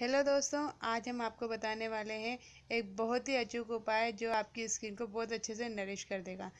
hello दोस्तों आज हम आपको बताने वाले हैं एक बहुत ही अचूक उपाय जो आपकी स्किन को बहुत अच्छे से नरिश कर देगा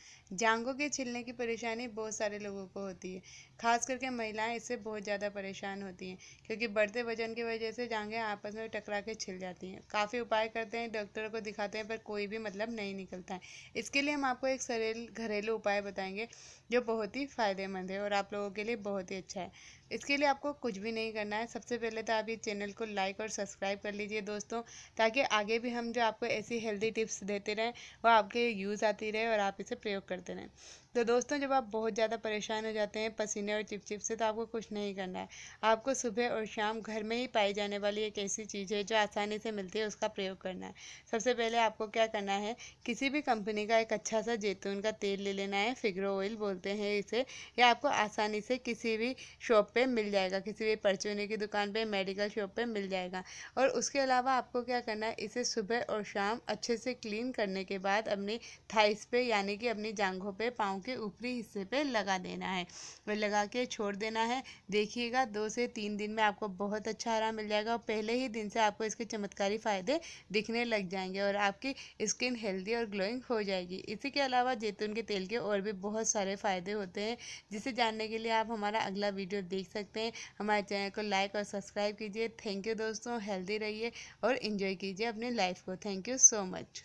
जांघों के छिलने की परेशानी बहुत सारे लोगों को होती है खास करके महिलाएं इससे बहुत ज़्यादा परेशान होती हैं क्योंकि बढ़ते वजन की वजह से जांघें आपस में टकरा के छिल जाती हैं काफ़ी उपाय करते हैं डॉक्टर को दिखाते हैं पर कोई भी मतलब नहीं निकलता है इसके लिए हम आपको एक सरेल घरेलू उपाय बताएँगे जो बहुत ही फ़ायदेमंद है और आप लोगों के लिए बहुत ही अच्छा है इसके लिए आपको कुछ भी नहीं करना है सबसे पहले तो आप ये चैनल को लाइक और सब्सक्राइब कर लीजिए दोस्तों ताकि आगे भी हम जो आपको ऐसी हेल्दी टिप्स देते रहें वो आपके यूज़ आती रहे और आप इसे प्रयोग करते रहें तो दोस्तों जब आप बहुत ज़्यादा परेशान हो जाते हैं पसीने और चिपचिप से तो आपको कुछ नहीं करना है आपको सुबह और शाम घर में ही पाई जाने वाली एक ऐसी चीज़ है जो आसानी से मिलती है उसका प्रयोग करना है सबसे पहले आपको क्या करना है किसी भी कंपनी का एक अच्छा सा जैतून का तेल ले लेना है फिग्रो ऑयल बोलते हैं इसे या आपको आसानी से किसी भी शॉप पर मिल जाएगा किसी भी परचूने की दुकान पर मेडिकल शॉप पर मिल जाएगा और उसके अलावा आपको क्या करना है इसे सुबह और शाम अच्छे से क्लीन करने के बाद अपनी थाइस पे यानी कि अपनी जांघों पर पाँव बालों के ऊपरी हिस्से पे लगा देना है और लगा के छोड़ देना है देखिएगा दो से तीन दिन में आपको बहुत अच्छा आराम मिल जाएगा और पहले ही दिन से आपको इसके चमत्कारी फ़ायदे दिखने लग जाएंगे और आपकी स्किन हेल्दी और ग्लोइंग हो जाएगी इसी के अलावा जैतून के तेल के और भी बहुत सारे फ़ायदे होते हैं जिसे जानने के लिए आप हमारा अगला वीडियो देख सकते हैं हमारे चैनल को लाइक और सब्सक्राइब कीजिए थैंक यू दोस्तों हेल्दी रहिए और इन्जॉय कीजिए अपने लाइफ को थैंक यू सो मच